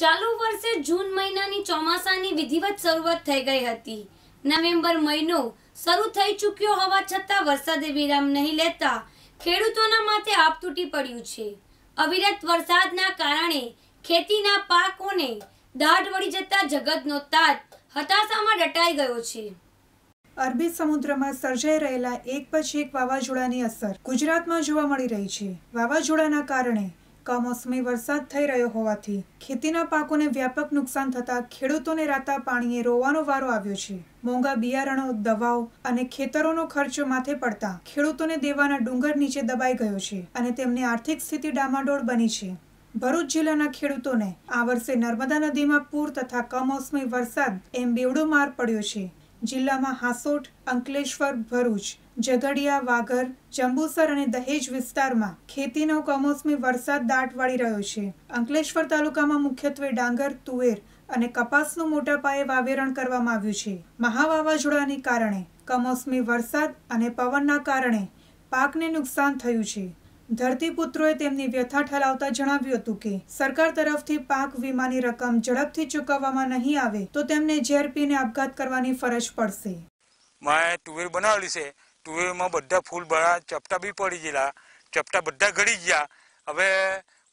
ચાલુ વર્ષે જૂન મહિનાની ચોમાસાની વિધિવત શરૂઆત થઈ ગઈ હતી નવેમ્બર મહિનો શરૂ થઈ ચૂક્યો હોવા છતાં વરસાદે વિરામ નહીં લેતા ખેડૂતોના માથે આપ તૂટી પડ્યું છે અવિરત વરસાદના કારણે ખેતીના પાકોને દાઢ વળી જતા જગતનો તાત હતાશામાં ડટાઈ ગયો છે અરબી સમુદ્રમાં સર્જાઈ રહેલા એક પછી એક વાવાઝોડાની અસર ગુજરાતમાં જોવા મળી રહી છે વાવાઝોડાના કારણે કમોસમી વરસાદ થઈ રહ્યો હોવાથી ખેતીના પાકોને વ્યાપક નુકસાન થતાં ખેડૂતોને રાતા પાણીએ રોવાનો વારો આવ્યો છે મોંઘા બિયારણો દવાઓ અને ખેતરોનો ખર્ચો માથે પડતા ખેડૂતોને દેવાના ડુંગર નીચે દબાઈ ગયો છે અને તેમની આર્થિક સ્થિતિ ડામાડોળ બની છે ભરૂચ જિલ્લાના ખેડૂતોને આ વર્ષે નર્મદા નદીમાં પૂર તથા કમોસમી વરસાદ એમ બેવડો માર પડ્યો છે જિલ્લામાં હાસોટ અંકલેશ્વર ભરૂચ ઝઘડિયા વાગર જંબુસર અને દહેજ વિસ્તારમાં ખેતીનો કમોસમી વરસાદ દાટ વાળી રહ્યો છે અંકલેશ્વર તાલુકામાં મુખ્યત્વે ડાંગર તુવેર અને કપાસનું મોટા પાયે વાવેરણ કરવામાં આવ્યું છે મહા વાવાઝોડાને કારણે કમોસમી વરસાદ અને પવનના કારણે પાકને નુકસાન થયું છે ધરતીપુત્રોએ તેમની વ્યથા ઠલાવતા જણાવ્યું હતું કે સરકાર તરફથી પાક વીમાની રકમ ઝડપથી ચૂકવવામાં નહીં આવે તો તેમને ઝેર પીને આપઘાત કરવાની ફરજ પડશે મેં તુવેર બનાવેલી છે તુવેરમાં બધા ફૂલ ભરા ચપટા બી પડી ગયેલા ચપટા બધા ઘડી ગયા હવે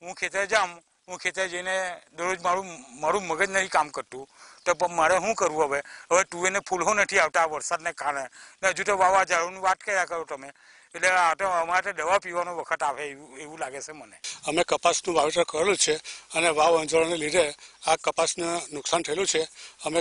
હું ખેતરે જાઉં હું ખેતરે જઈને દરરોજ મારું મારું મગજ નથી કામ કરતું તો મારે શું કરવું હવે હવે તુવેરને ફૂલો નથી આવતા વરસાદને કારણે ને હજુ તો વાવાઝોડાની વાત કર્યા કરો તમે એટલે આ તો અમારે દવા પીવાનો વખત આવે એવું એવું લાગે છે મને અમે કપાસનું વાવેતર કરેલું છે અને વાવ અંજોળાને લીધે આ કપાસને નુકસાન થયેલું છે અમે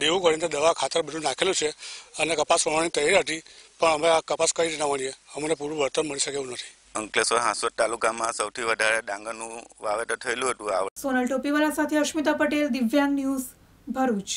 દેવું ગણીને દવા ખાતર બધું નાખેલું છે અને કપાસ વાવવાની તૈયારી હતી પણ અમે આ કપાસ કઈ રીતના વાણીએ અમને પૂરું વળતર મળી શકે એવું નથી અંકલેશ્વર હાંસોદ તાલુકામાં સૌથી વધારે ડાંગરનું વાવેતર થયેલું હતું સોનલ ટોપીવાલા સાથે અશ્મિતા પટેલ દિવ્યાંગ ન્યૂઝ ભરૂચ